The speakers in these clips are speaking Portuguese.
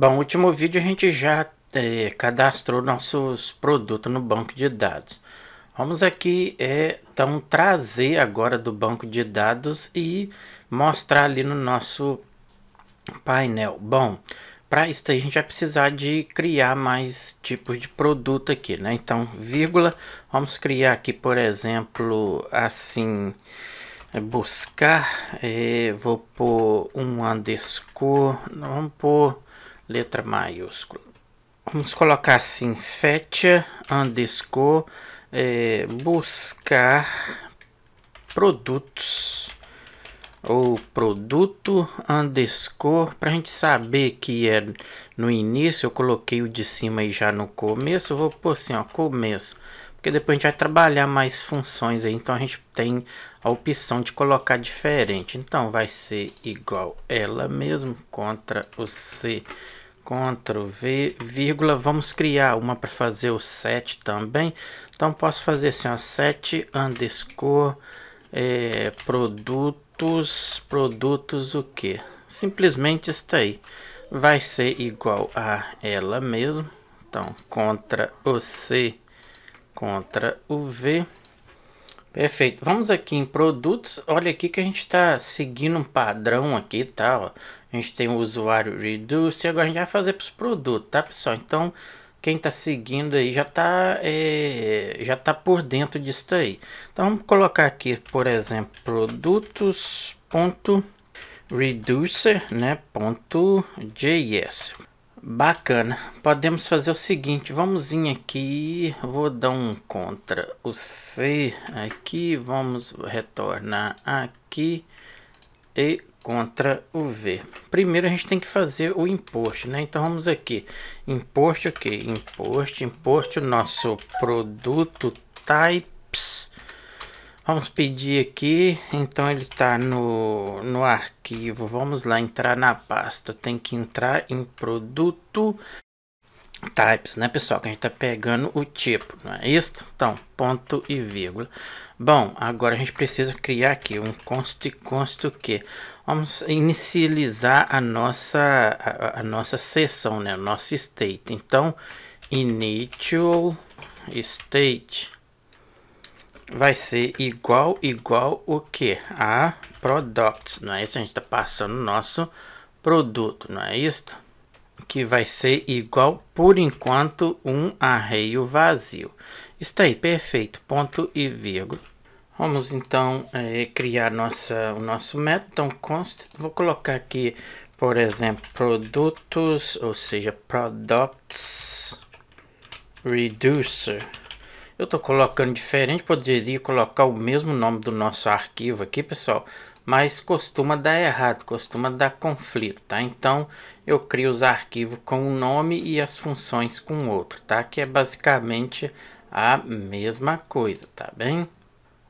Bom, no último vídeo a gente já é, cadastrou nossos produtos no banco de dados. Vamos aqui é, então trazer agora do banco de dados e mostrar ali no nosso painel. Bom, para isso a gente vai precisar de criar mais tipos de produto aqui, né? Então, vírgula, vamos criar aqui, por exemplo, assim, é, buscar, é, vou pôr um underscore, vamos pôr letra maiúscula. Vamos colocar assim, fetch underscore, é, buscar produtos ou produto underscore para a gente saber que é no início eu coloquei o de cima e já no começo eu vou pôr assim ó começo porque depois a gente vai trabalhar mais funções aí então a gente tem a opção de colocar diferente. Então vai ser igual ela mesmo, contra o C, contra o V, vírgula. Vamos criar uma para fazer o 7 também. Então posso fazer assim, ó, 7 underscore é, produtos, produtos o que? Simplesmente está aí. Vai ser igual a ela mesmo. Então, contra o C, contra o V Perfeito. Vamos aqui em produtos. Olha aqui que a gente está seguindo um padrão aqui, tá? Ó. A gente tem o usuário Reduce. Agora a gente vai fazer para os produtos, tá, pessoal? Então, quem está seguindo aí já está é, já tá por dentro disso aí. Então, vamos colocar aqui, por exemplo, produtos.reducer, né? Ponto .js. Bacana. Podemos fazer o seguinte, vamos vir aqui, vou dar um contra o C aqui, vamos retornar aqui e contra o V. Primeiro a gente tem que fazer o imposto, né? Então vamos aqui, imposto o okay, que? Imposto, imposto, nosso produto types, Vamos pedir aqui, então ele está no, no arquivo, vamos lá entrar na pasta, tem que entrar em produto types, né pessoal, que a gente está pegando o tipo, não é isso? Então, ponto e vírgula. Bom, agora a gente precisa criar aqui um const const o que? Vamos inicializar a nossa, a, a nossa sessão, né, o nosso state, então, initial state vai ser igual, igual o que? A products, não é isso? A gente está passando o nosso produto, não é isso Que vai ser igual, por enquanto, um array vazio. Está aí, perfeito, ponto e vírgula. Vamos então é, criar nossa, o nosso método. Então, const, vou colocar aqui, por exemplo, produtos, ou seja, products reducer eu estou colocando diferente, poderia colocar o mesmo nome do nosso arquivo aqui, pessoal. Mas costuma dar errado, costuma dar conflito, tá? Então, eu crio os arquivos com um nome e as funções com outro, tá? Que é basicamente a mesma coisa, tá bem?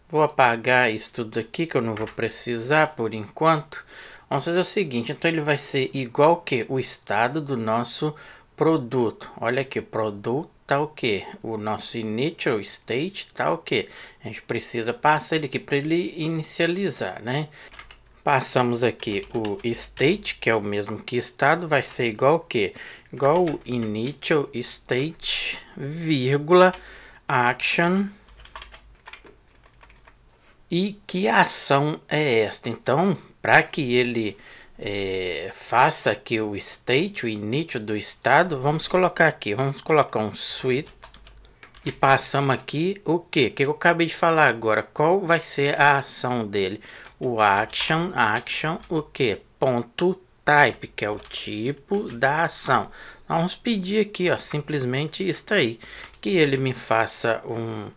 Vou apagar isso tudo aqui, que eu não vou precisar por enquanto. Vamos fazer o seguinte, então ele vai ser igual que o estado do nosso produto. Olha aqui, produto tá o que? O nosso initial state tá o que? A gente precisa passar ele aqui para ele inicializar, né? Passamos aqui o state, que é o mesmo que estado, vai ser igual o que? Igual o initial state, vírgula, action, e que ação é esta? Então, para que ele é, faça aqui o state, o início do estado, vamos colocar aqui, vamos colocar um suite e passamos aqui o que? que eu acabei de falar agora, qual vai ser a ação dele? O action, action, o que? Ponto type, que é o tipo da ação. Vamos pedir aqui, ó, simplesmente isso aí, que ele me faça um,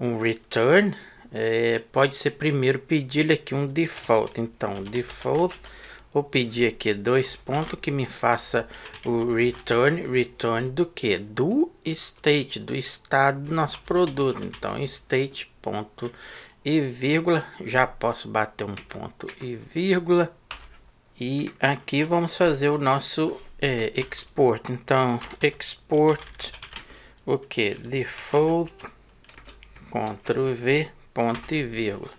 um return, é, pode ser primeiro pedir aqui um default, então default Vou pedir aqui dois pontos que me faça o return, return do que? Do state, do estado do nosso produto. Então, state ponto e vírgula, já posso bater um ponto e vírgula. E aqui vamos fazer o nosso é, export. Então, export o que? Default, Ctrl V, ponto e vírgula.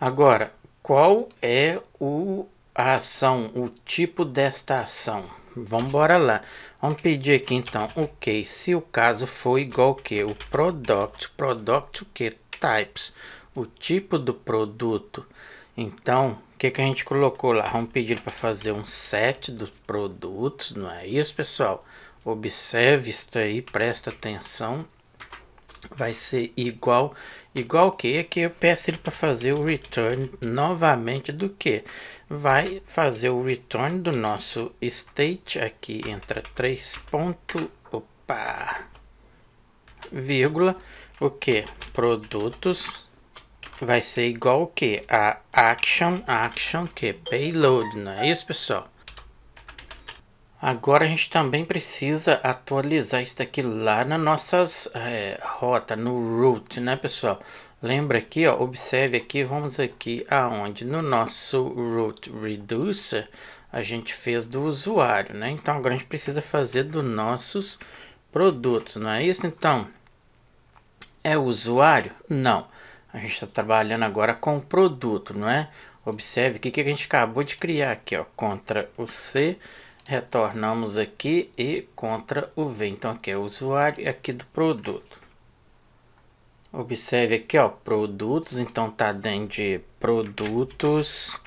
Agora, qual é o a ação, o tipo desta ação. Vamos bora lá. Vamos pedir aqui então o okay, que, se o caso for igual que o product, product o que? Types, o tipo do produto. Então, o que, que a gente colocou lá? Vamos pedir para fazer um set dos produtos, não é isso, pessoal? Observe isso aí, presta atenção. Vai ser igual Igual que é que eu peço ele para fazer o return novamente do que? Vai fazer o return do nosso state aqui entra 3 ponto opa vírgula o que? Produtos vai ser igual que a action action que payload, não é isso, pessoal? Agora a gente também precisa atualizar isso daqui lá na nossas é, rota, no root, né pessoal? Lembra aqui, ó, observe aqui, vamos aqui aonde? No nosso root reducer, a gente fez do usuário, né? Então agora a gente precisa fazer dos nossos produtos, não é isso? Então, é usuário? Não. A gente está trabalhando agora com produto, não é? Observe o que, que a gente acabou de criar aqui, ó, contra o C, Retornamos aqui e contra o V. Então, aqui é o usuário e aqui do produto. Observe aqui, ó, produtos. Então, tá dentro de produtos.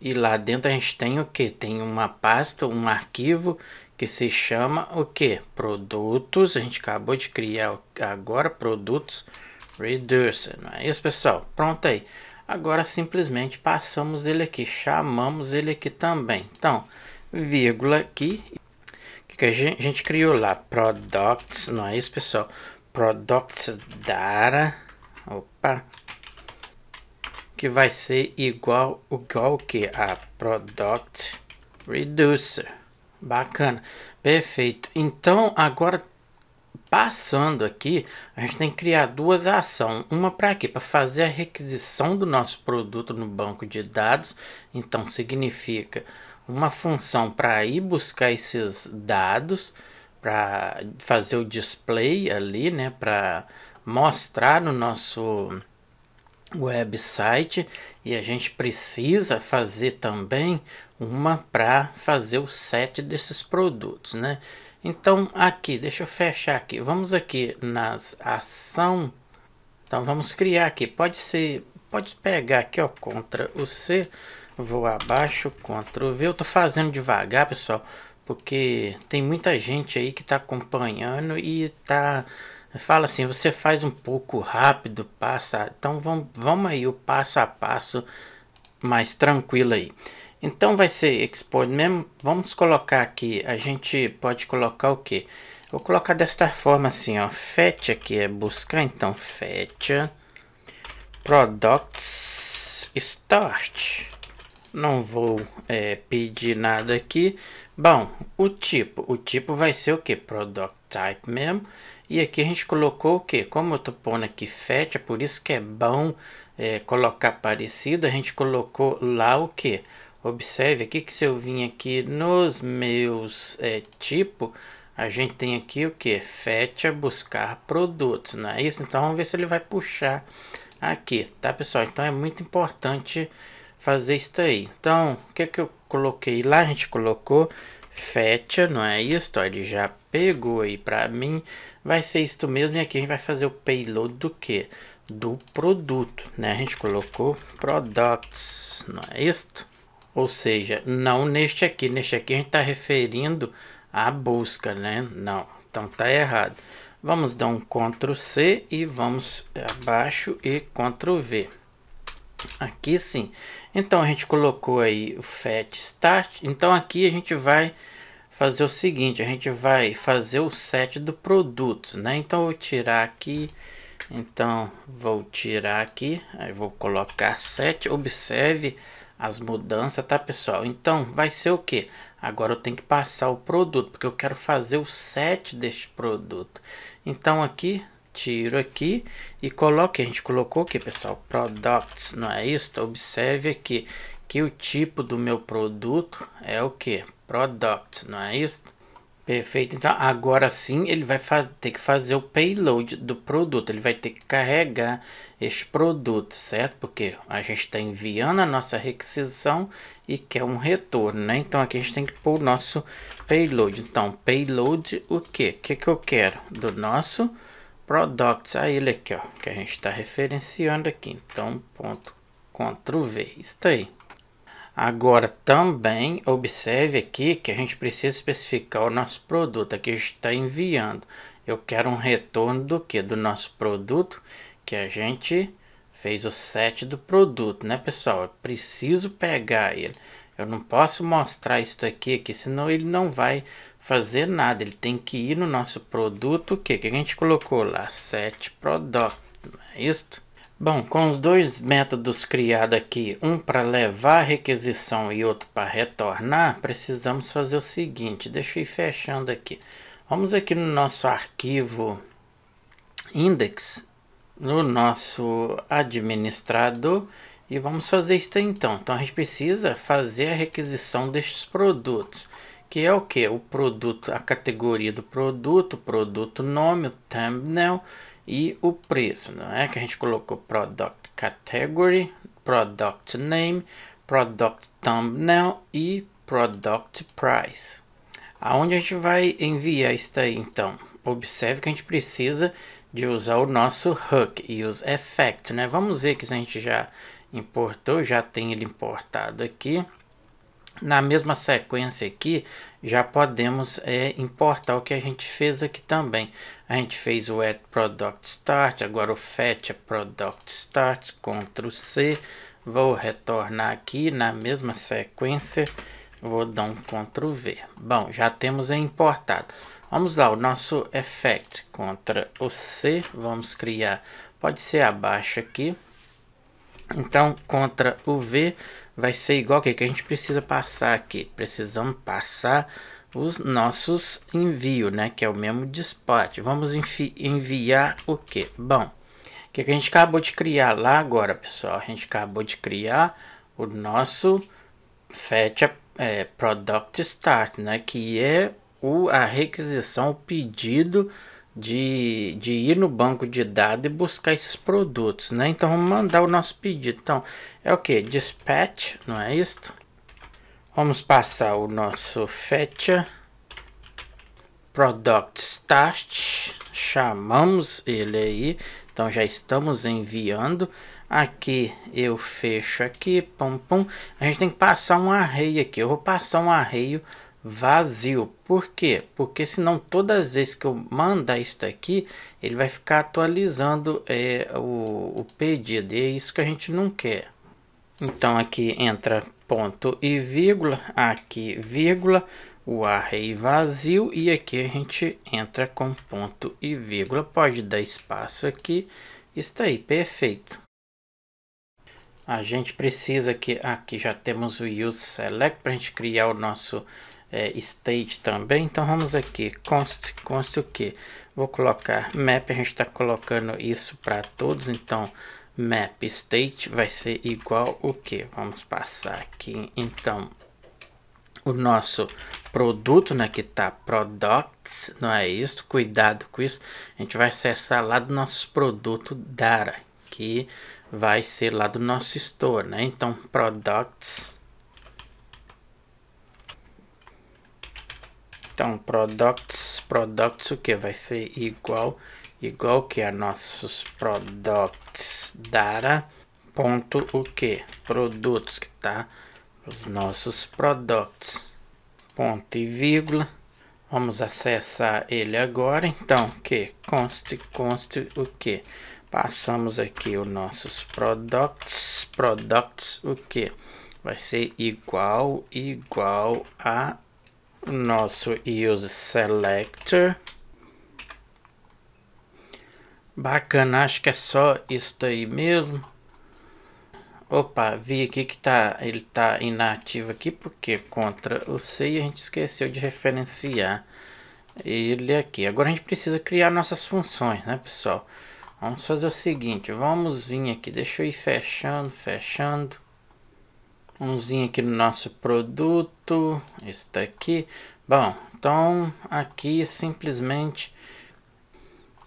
E lá dentro a gente tem o que? Tem uma pasta, um arquivo que se chama o que? Produtos. A gente acabou de criar agora produtos reducer, não é isso, pessoal? Pronto aí. Agora simplesmente passamos ele aqui, chamamos ele aqui também. Então, vírgula aqui. O que, a gente, a gente criou lá? Products, não é isso, pessoal? Products data. Opa! Que vai ser igual, igual o que? A product reducer. Bacana, perfeito. Então agora passando aqui, a gente tem que criar duas ações. Uma para aqui, para fazer a requisição do nosso produto no banco de dados. Então, significa uma função para ir buscar esses dados, para fazer o display ali, né, para mostrar no nosso website e a gente precisa fazer também uma para fazer o set desses produtos, né? Então aqui, deixa eu fechar aqui. Vamos aqui nas ação. Então vamos criar aqui. Pode ser, pode pegar aqui, ó, contra o C. Vou abaixo, Ctrl V. Eu tô fazendo devagar, pessoal, porque tem muita gente aí que tá acompanhando e tá fala assim, você faz um pouco rápido, passa. Então vamos, vamos aí o passo a passo mais tranquilo aí. Então vai ser export mesmo. Vamos colocar aqui, a gente pode colocar o que? Vou colocar desta forma assim, ó. Fetch aqui é buscar, então fetch products start. Não vou é, pedir nada aqui. Bom, o tipo, o tipo vai ser o que? Product type mesmo. E aqui a gente colocou o que? Como eu tô pondo aqui fetch, é por isso que é bom é, colocar parecido. A gente colocou lá o que? Observe aqui que se eu vim aqui nos meus é, tipo, a gente tem aqui o que? Fetch é buscar produtos, não é isso? Então vamos ver se ele vai puxar aqui, tá pessoal? Então é muito importante fazer isso aí. Então, o que é que eu coloquei lá? A gente colocou fetch, não é isso? Ó, ele já pegou aí para mim, vai ser isto mesmo. E aqui a gente vai fazer o payload do que? Do produto, né? A gente colocou products, não é isto? Ou seja, não neste aqui. Neste aqui a gente está referindo à busca, né? Não. Então tá errado. Vamos dar um Ctrl C e vamos abaixo e Ctrl V. Aqui sim. Então a gente colocou aí o fat start. Então aqui a gente vai fazer o seguinte, a gente vai fazer o set do produtos, né? Então vou tirar aqui, então vou tirar aqui, aí vou colocar set, observe as mudanças, tá pessoal? Então vai ser o que? Agora eu tenho que passar o produto, porque eu quero fazer o set deste produto. Então aqui, tiro aqui e coloco, a gente colocou aqui pessoal, products, não é isso? Então, observe aqui que o tipo do meu produto é o que? Products, não é isso? Perfeito. Então, agora sim, ele vai ter que fazer o payload do produto. Ele vai ter que carregar este produto, certo? Porque a gente está enviando a nossa requisição e quer um retorno, né? Então, aqui a gente tem que pôr o nosso payload. Então, payload o quê? O que, que eu quero? Do nosso products. Ah, ele aqui, ó, que a gente está referenciando aqui. Então, ponto, Ctrl V. Isso aí. Agora também observe aqui que a gente precisa especificar o nosso produto aqui a gente está enviando. Eu quero um retorno do que? Do nosso produto que a gente fez o set do produto, né pessoal? Eu preciso pegar ele. Eu não posso mostrar isso aqui, aqui senão ele não vai fazer nada. Ele tem que ir no nosso produto, o que? que a gente colocou lá? Set product, não é Bom, com os dois métodos criados aqui, um para levar a requisição e outro para retornar, precisamos fazer o seguinte, deixa eu ir fechando aqui. Vamos aqui no nosso arquivo index, no nosso administrador, e vamos fazer isso então. Então a gente precisa fazer a requisição destes produtos, que é o que? O produto, a categoria do produto, produto nome, o thumbnail, e o preço, não é? Que a gente colocou product category, product name, product thumbnail e product price. Aonde a gente vai enviar isso aí então? Observe que a gente precisa de usar o nosso hook e os effects, né? Vamos ver que a gente já importou, já tem ele importado aqui. Na mesma sequência aqui, já podemos é, importar o que a gente fez aqui também. A gente fez o add product start, agora o fetch é product start, Ctrl C. Vou retornar aqui na mesma sequência, vou dar um Ctrl V. Bom, já temos é importado. Vamos lá, o nosso effect, Ctrl C, vamos criar, pode ser abaixo aqui. Então, Ctrl V, vai ser igual o que? que a gente precisa passar aqui. Precisamos passar os nossos envios, né? Que é o mesmo dispatch. Vamos enviar o que? Bom, o que, que a gente acabou de criar lá agora, pessoal? A gente acabou de criar o nosso fetch é, product start, né? Que é o, a requisição, o pedido de, de ir no banco de dados e buscar esses produtos, né? Então vamos mandar o nosso pedido. Então é o que? Dispatch, não é isto? Vamos passar o nosso fetcher product start, chamamos ele aí, então já estamos enviando. Aqui eu fecho aqui, pum pum. A gente tem que passar um array aqui. Eu vou passar um array vazio. Por quê? Porque senão todas as vezes que eu mandar isso daqui, ele vai ficar atualizando é, o, o pedido. E é isso que a gente não quer. Então aqui entra ponto e vírgula, aqui vírgula, o array é vazio e aqui a gente entra com ponto e vírgula. Pode dar espaço aqui, está aí, perfeito. A gente precisa que aqui já temos o use select para a gente criar o nosso é, state também. Então vamos aqui, const, const o que? Vou colocar map, a gente está colocando isso para todos, então map state vai ser igual o que? Vamos passar aqui, então o nosso produto, né, que tá products, não é isso? Cuidado com isso. A gente vai acessar lá do nosso produto data, que vai ser lá do nosso store, né? Então products Então, products, products o que? Vai ser igual, igual que a nossos products dara ponto o que? Produtos, que tá? Os nossos products, ponto e vírgula. Vamos acessar ele agora, então, que? Conste, conste o que? Passamos aqui os nossos products, products o que? Vai ser igual, igual a nosso use selector. Bacana, acho que é só isso aí mesmo. Opa, vi aqui que tá, ele tá inativo aqui porque contra o C e a gente esqueceu de referenciar ele aqui. Agora a gente precisa criar nossas funções, né, pessoal? Vamos fazer o seguinte, vamos vir aqui, deixa eu ir fechando, fechando umzinho aqui no nosso produto, esse daqui. Bom, então aqui simplesmente,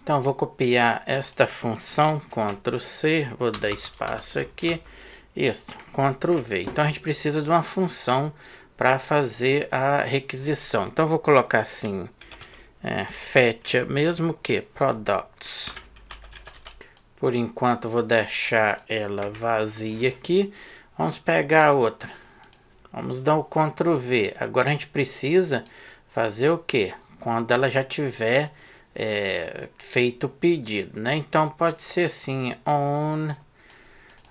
então vou copiar esta função, Ctrl C, vou dar espaço aqui, isso, Ctrl V. Então a gente precisa de uma função para fazer a requisição. Então vou colocar assim, é, fetch mesmo que products. Por enquanto vou deixar ela vazia aqui. Vamos pegar a outra. Vamos dar o Ctrl V. Agora a gente precisa fazer o que? Quando ela já tiver é, feito o pedido, né? Então pode ser assim, on...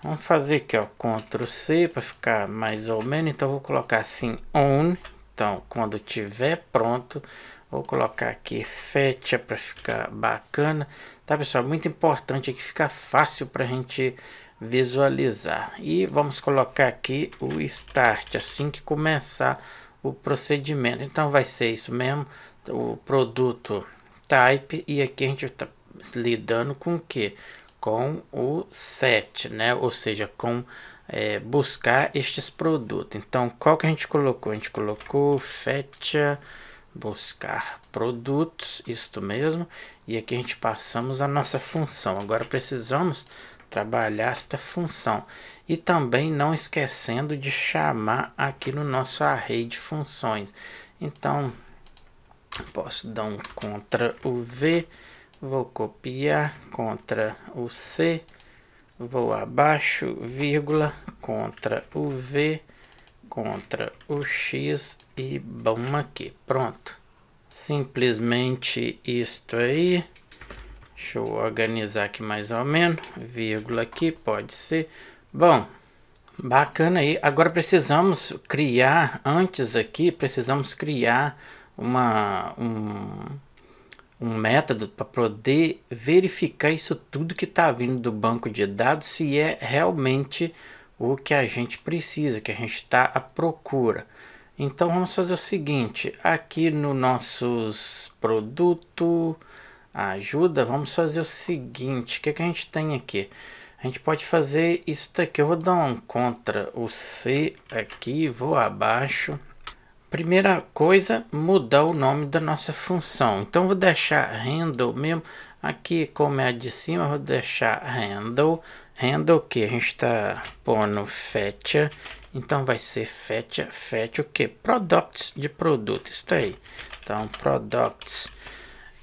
Vamos fazer aqui, ó, Ctrl C para ficar mais ou menos. Então vou colocar assim, on. Então, quando tiver pronto, vou colocar aqui fetch é para ficar bacana. Tá, pessoal? Muito importante aqui, fica fácil para a gente visualizar. E vamos colocar aqui o start assim que começar o procedimento. Então vai ser isso mesmo, o produto type e aqui a gente está lidando com o que? Com o set, né? Ou seja, com é, buscar estes produtos. Então, qual que a gente colocou? A gente colocou fetch buscar produtos, isto mesmo. E aqui a gente passamos a nossa função. Agora precisamos trabalhar esta função. E também não esquecendo de chamar aqui no nosso array de funções. Então, posso dar um contra o V, vou copiar, contra o C, vou abaixo, vírgula, contra o V, contra o X e bom aqui. Pronto. Simplesmente isto aí. Deixa eu organizar aqui mais ou menos. Vírgula aqui, pode ser. Bom, bacana aí. Agora precisamos criar, antes aqui, precisamos criar uma, um, um método para poder verificar isso tudo que está vindo do banco de dados, se é realmente o que a gente precisa, que a gente está à procura. Então vamos fazer o seguinte, aqui no nossos produto ajuda, vamos fazer o seguinte, o que, é que a gente tem aqui? A gente pode fazer isso daqui, eu vou dar um contra o C aqui, vou abaixo. Primeira coisa, mudar o nome da nossa função. Então vou deixar handle mesmo, aqui como é a de cima, vou deixar handle. Handle que a gente está pondo fetch, então vai ser fetch, fetch o que? Products de produto, isso aí. Então products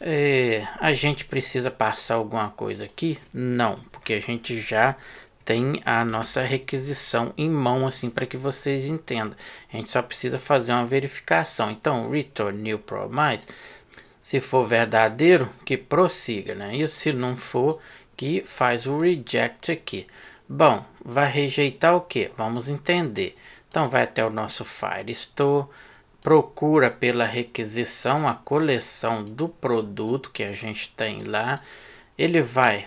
é, a gente precisa passar alguma coisa aqui? Não, porque a gente já tem a nossa requisição em mão assim para que vocês entendam. A gente só precisa fazer uma verificação. Então, return new promise, se for verdadeiro, que prossiga, né? E se não for, que faz o reject aqui. Bom, vai rejeitar o que? Vamos entender. Então, vai até o nosso Firestore procura pela requisição, a coleção do produto que a gente tem lá, ele vai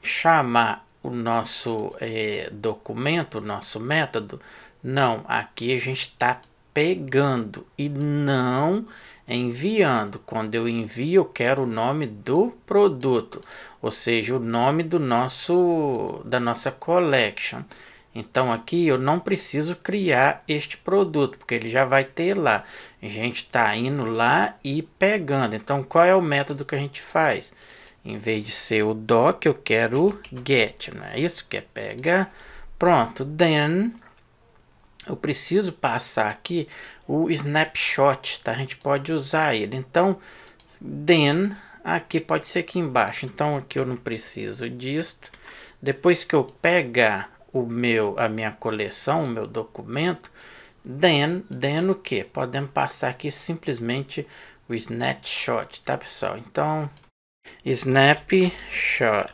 chamar o nosso é, documento, o nosso método. Não, aqui a gente está pegando e não enviando. Quando eu envio, eu quero o nome do produto, ou seja, o nome do nosso da nossa collection. Então aqui eu não preciso criar este produto, porque ele já vai ter lá. A gente está indo lá e pegando. Então qual é o método que a gente faz? Em vez de ser o doc, eu quero o get, não é isso? Que é pega. Pronto, then eu preciso passar aqui o snapshot, tá? A gente pode usar ele. Então, then aqui pode ser aqui embaixo. Então aqui eu não preciso disto. Depois que eu pegar o meu, a minha coleção, o meu documento, then, then o que? Podemos passar aqui simplesmente o snapshot, tá pessoal? Então, snapshot.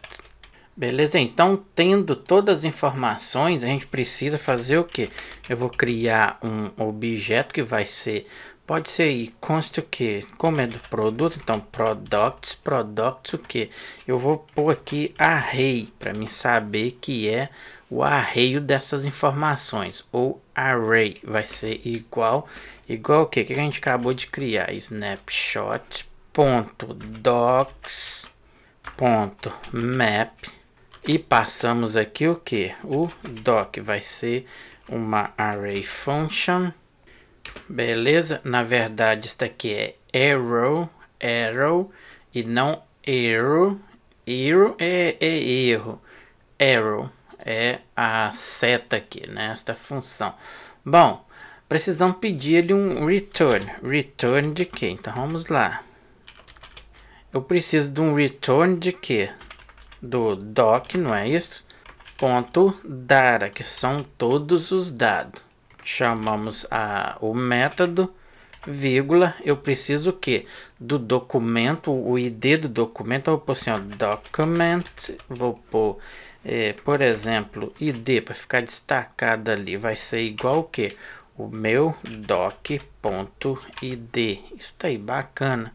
Beleza? Então, tendo todas as informações, a gente precisa fazer o que? Eu vou criar um objeto que vai ser, pode ser aí, consta o que? Como é do produto, então, products, products o que? Eu vou pôr aqui array, para mim saber que é o arreio dessas informações, ou array, vai ser igual, igual o que? que a gente acabou de criar? Snapshot.docs.map e passamos aqui o que? O doc vai ser uma array function, beleza? Na verdade, isso aqui é arrow, arrow e não erro, erro é, é erro, arrow é a seta aqui, né? Esta função. Bom, precisamos pedir ele um return. Return de quê? Então vamos lá. Eu preciso de um return de quê? Do doc, não é isso? Ponto data, que são todos os dados. Chamamos a, o método, vírgula, eu preciso o quê? Do documento, o ID do documento, eu vou pôr assim, ó, document, vou pôr é, por exemplo, ID para ficar destacado ali vai ser igual o que? O meu doc.id. Isso tá aí, bacana.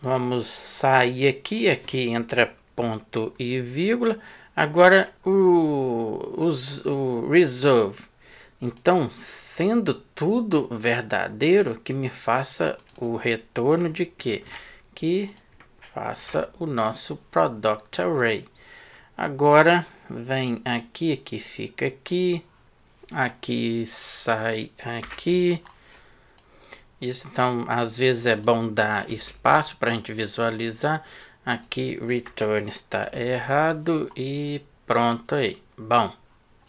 Vamos sair aqui, aqui entra ponto e vírgula. Agora o, o resolve. Então, sendo tudo verdadeiro, que me faça o retorno de que? Que faça o nosso product array. Agora, vem aqui, aqui fica aqui, aqui sai aqui. Isso, então, às vezes é bom dar espaço para a gente visualizar. Aqui, return está errado e pronto aí. Bom,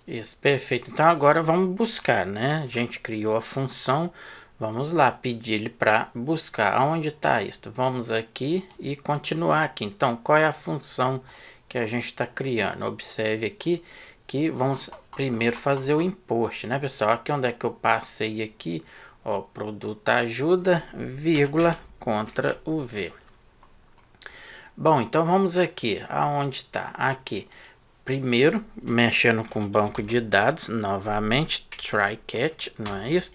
isso, perfeito. Então, agora vamos buscar, né? A gente criou a função. Vamos lá, pedir ele para buscar. Onde está isto? Vamos aqui e continuar aqui. Então, qual é a função que a gente está criando. Observe aqui que vamos primeiro fazer o imposto, né, pessoal? Aqui onde é que eu passei aqui, ó, produto ajuda, vírgula, contra o V. Bom, então vamos aqui, aonde está? Aqui, primeiro, mexendo com o banco de dados, novamente, try catch, não é isso?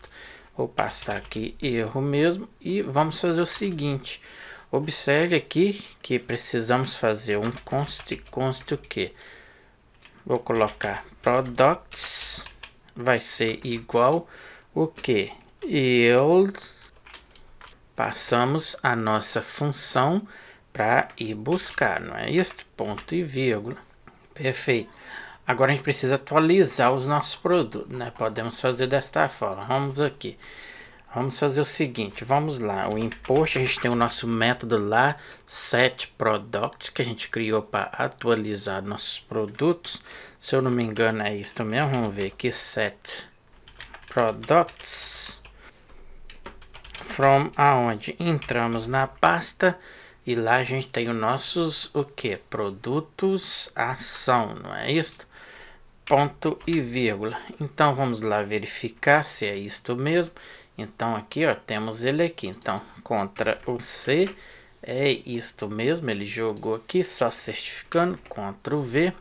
Vou passar aqui erro mesmo e vamos fazer o seguinte, Observe aqui que precisamos fazer um const, const o que? Vou colocar products, vai ser igual o que? Yield, passamos a nossa função para ir buscar, não é isso? Ponto e vírgula, perfeito. Agora a gente precisa atualizar os nossos produtos, né? Podemos fazer desta forma, vamos aqui. Vamos fazer o seguinte, vamos lá. O imposto, a gente tem o nosso método lá, set products, que a gente criou para atualizar nossos produtos. Se eu não me engano é isso mesmo, vamos ver aqui, set products. From aonde? Entramos na pasta e lá a gente tem os nossos, o que? Produtos, ação, não é isso? Ponto e vírgula. Então vamos lá verificar se é isto mesmo. Então aqui ó, temos ele aqui, então contra o C, é isto mesmo, ele jogou aqui, só certificando, contra o V.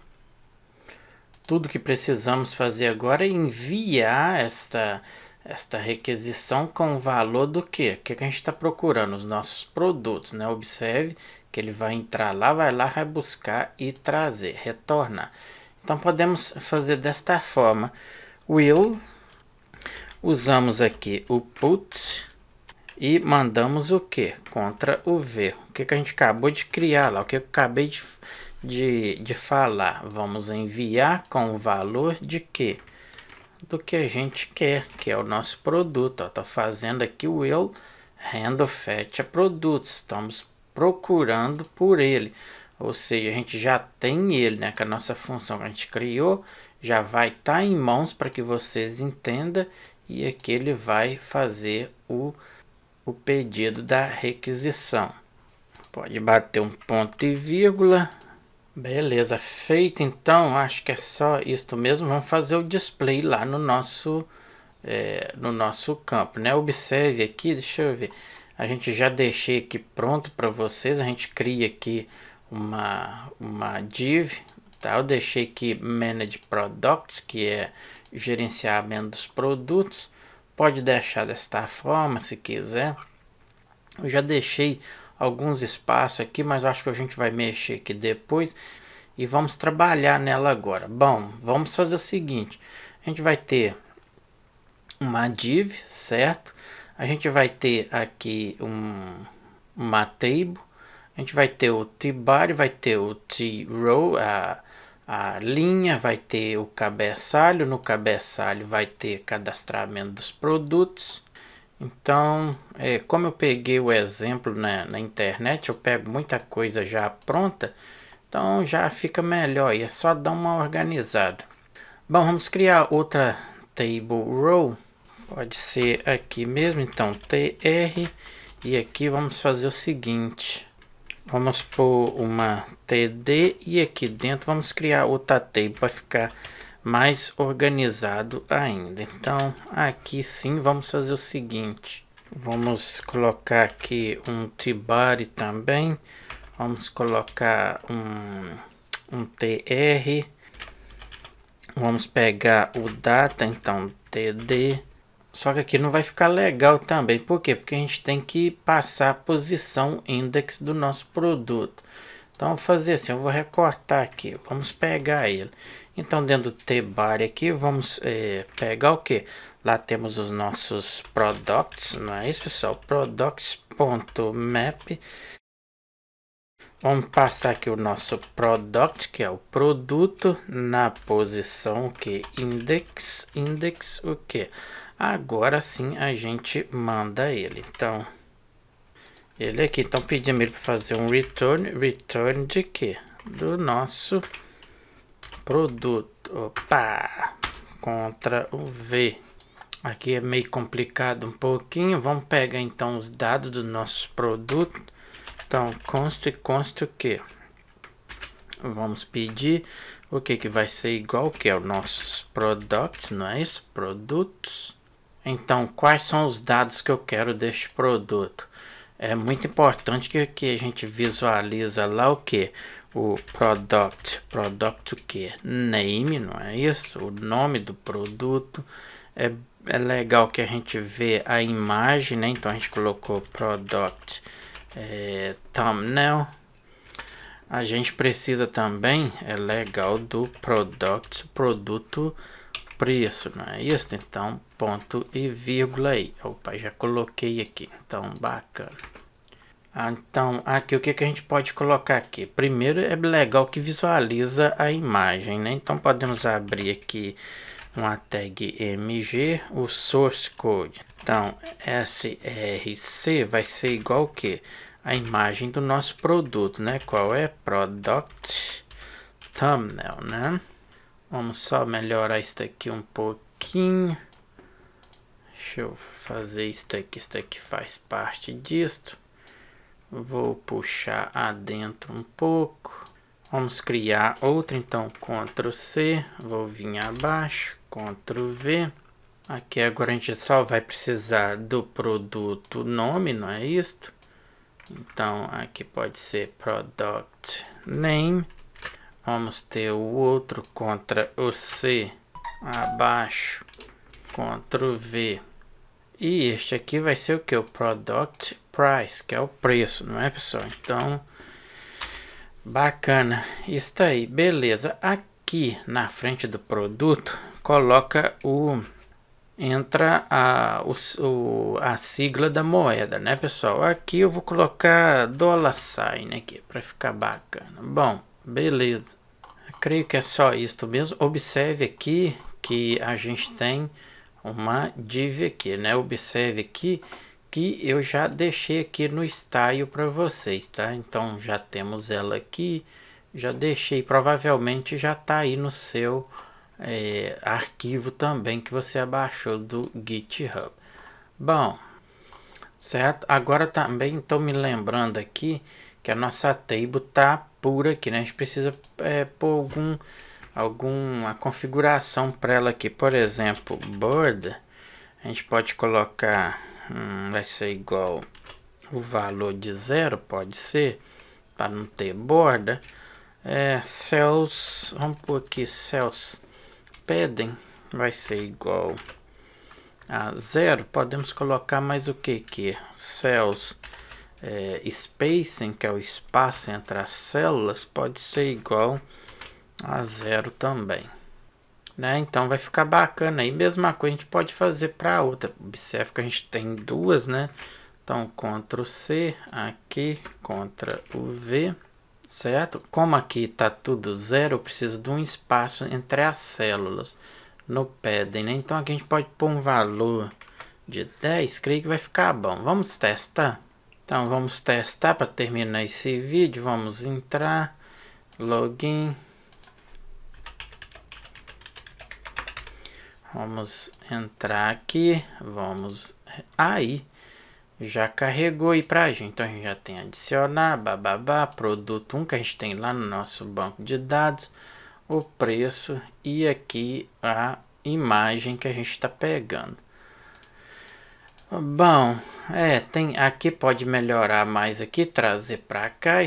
Tudo que precisamos fazer agora é enviar esta, esta requisição com o valor do quê? O que, que a gente está procurando? Os nossos produtos, né? Observe que ele vai entrar lá, vai lá, vai buscar e trazer, retornar. Então podemos fazer desta forma, will Usamos aqui o put e mandamos o que? Contra o V. O que, que a gente acabou de criar lá? O que eu acabei de, de, de falar? Vamos enviar com o valor de que? Do que a gente quer, que é o nosso produto. Está fazendo aqui o will render fetch a produtos. Estamos procurando por ele. Ou seja, a gente já tem ele, né? Que é a nossa função que a gente criou já vai estar tá em mãos para que vocês entendam e aqui é ele vai fazer o, o pedido da requisição. Pode bater um ponto e vírgula. Beleza, feito então, acho que é só isto mesmo. Vamos fazer o display lá no nosso, é, no nosso campo, né? Observe aqui, deixa eu ver. A gente já deixei aqui pronto para vocês. A gente cria aqui uma, uma div, tá? Eu deixei aqui Manage Products, que é gerenciamento dos produtos. Pode deixar desta forma se quiser. Eu já deixei alguns espaços aqui, mas acho que a gente vai mexer aqui depois e vamos trabalhar nela agora. Bom, vamos fazer o seguinte: a gente vai ter uma div, certo? A gente vai ter aqui um, uma table, a gente vai ter o t-body, vai ter o t-row, a, a linha, vai ter o cabeçalho, no cabeçalho vai ter cadastramento dos produtos. Então, é, como eu peguei o exemplo na, na, internet, eu pego muita coisa já pronta, então já fica melhor e é só dar uma organizada. Bom, vamos criar outra table row, pode ser aqui mesmo, então tr, e aqui vamos fazer o seguinte, Vamos por uma TD e aqui dentro vamos criar outra table para ficar mais organizado ainda. Então aqui sim vamos fazer o seguinte. Vamos colocar aqui um tibari também. Vamos colocar um, um TR. Vamos pegar o data, então TD só que aqui não vai ficar legal também. Por quê? Porque a gente tem que passar a posição index do nosso produto. Então, vou fazer assim, eu vou recortar aqui, vamos pegar ele. Então, dentro do T-Bar aqui, vamos é, pegar o que? Lá temos os nossos products, não é isso, pessoal? Products.map. Vamos passar aqui o nosso product, que é o produto, na posição o que? Index, index o que? Agora sim a gente manda ele. Então, ele aqui. Então pedimos ele para fazer um return. Return de que Do nosso produto. Opa! Contra o V. Aqui é meio complicado um pouquinho. Vamos pegar então os dados do nosso produto. Então, conste, conste o que? Vamos pedir o que, que vai ser igual que é o nossos products, não é isso? Produtos. Então, quais são os dados que eu quero deste produto? É muito importante que, que a gente visualiza lá o que? O product, product o que? Name, não é isso? O nome do produto. É, é legal que a gente vê a imagem, né? Então a gente colocou product é, thumbnail. A gente precisa também, é legal, do product, produto preço, não é isso? Então, ponto e vírgula aí. Opa, já coloquei aqui. Então, bacana. Ah, então, aqui o que, que a gente pode colocar aqui? Primeiro é legal que visualiza a imagem, né? Então podemos abrir aqui uma tag mg, o source code. Então, src vai ser igual que a imagem do nosso produto, né? Qual é? Product thumbnail, né? Vamos só melhorar isso aqui um pouquinho. Deixa eu fazer isso aqui, isso aqui faz parte disto. Vou puxar adentro um pouco. Vamos criar outra, então Ctrl C, vou vir abaixo, Ctrl V. Aqui agora a gente só vai precisar do produto nome, não é isto? Então aqui pode ser product name. Vamos ter o outro contra o C abaixo, Ctrl V. E este aqui vai ser o que? O Product Price, que é o preço, não é pessoal? Então, bacana. Isso tá aí, beleza. Aqui na frente do produto, coloca o... Entra a, o, a sigla da moeda, né pessoal? Aqui eu vou colocar dólar sign aqui, para ficar bacana. Bom, beleza. Eu creio que é só isto mesmo. Observe aqui que a gente tem uma div aqui, né? Observe aqui que eu já deixei aqui no style para vocês, tá? Então já temos ela aqui, já deixei, provavelmente já tá aí no seu é, arquivo também que você abaixou do GitHub. Bom, certo? Agora também estou me lembrando aqui que a nossa table tá pura aqui, né? A gente precisa é, pôr algum alguma configuração para ela aqui. Por exemplo, borda, a gente pode colocar, hum, vai ser igual o valor de zero, pode ser, para não ter borda. É, cells, vamos por aqui, cells pedem, vai ser igual a zero. Podemos colocar mais o que aqui? Cells é, spacing, que é o espaço entre as células, pode ser igual a a zero também. Né? Então vai ficar bacana aí. Mesma coisa a gente pode fazer para outra. Observe que a gente tem duas, né? Então, Ctrl C aqui, Ctrl V, certo? Como aqui está tudo zero, eu preciso de um espaço entre as células no padding, né? Então aqui a gente pode pôr um valor de 10, creio que vai ficar bom. Vamos testar? Então vamos testar para terminar esse vídeo. Vamos entrar, login, Vamos entrar aqui, vamos... Aí, já carregou aí pra gente. Então, a gente já tem adicionar, bababá, produto 1 que a gente tem lá no nosso banco de dados, o preço e aqui a imagem que a gente está pegando. Bom, é, tem aqui pode melhorar mais aqui, trazer para cá.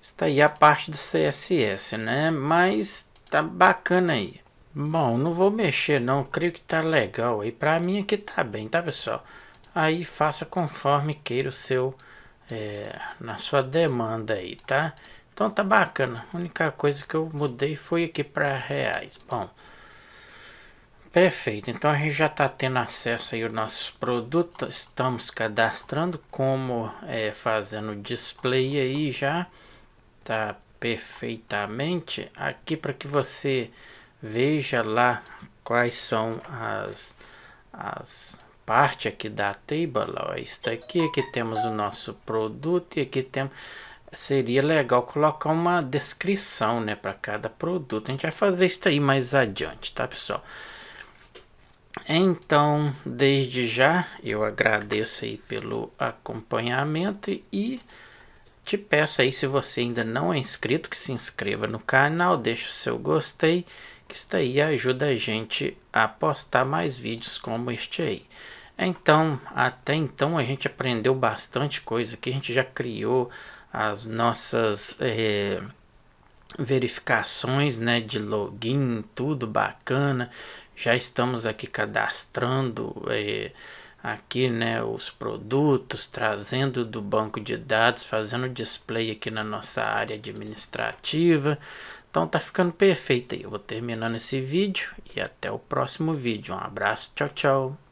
Está aí a parte do CSS, né? Mas tá bacana aí. Bom, não vou mexer não, creio que tá legal. aí pra mim aqui tá bem, tá pessoal? Aí faça conforme queira o seu, é, na sua demanda aí, tá? Então tá bacana. A única coisa que eu mudei foi aqui pra reais. Bom, perfeito. Então a gente já tá tendo acesso aí aos nossos produtos. Estamos cadastrando como é, fazendo display aí já. Tá perfeitamente. Aqui para que você veja lá quais são as, as partes aqui da table. Ó, está aqui, aqui temos o nosso produto e aqui temos... Seria legal colocar uma descrição né, para cada produto. A gente vai fazer isso aí mais adiante, tá pessoal? Então, desde já, eu agradeço aí pelo acompanhamento e te peço aí, se você ainda não é inscrito, que se inscreva no canal, deixe o seu gostei que isso daí ajuda a gente a postar mais vídeos como este aí. Então, até então a gente aprendeu bastante coisa aqui, a gente já criou as nossas é, verificações né, de login, tudo bacana. Já estamos aqui cadastrando é, aqui né, os produtos, trazendo do banco de dados, fazendo display aqui na nossa área administrativa. Então tá ficando perfeito aí. Eu vou terminando esse vídeo e até o próximo vídeo. Um abraço, tchau, tchau.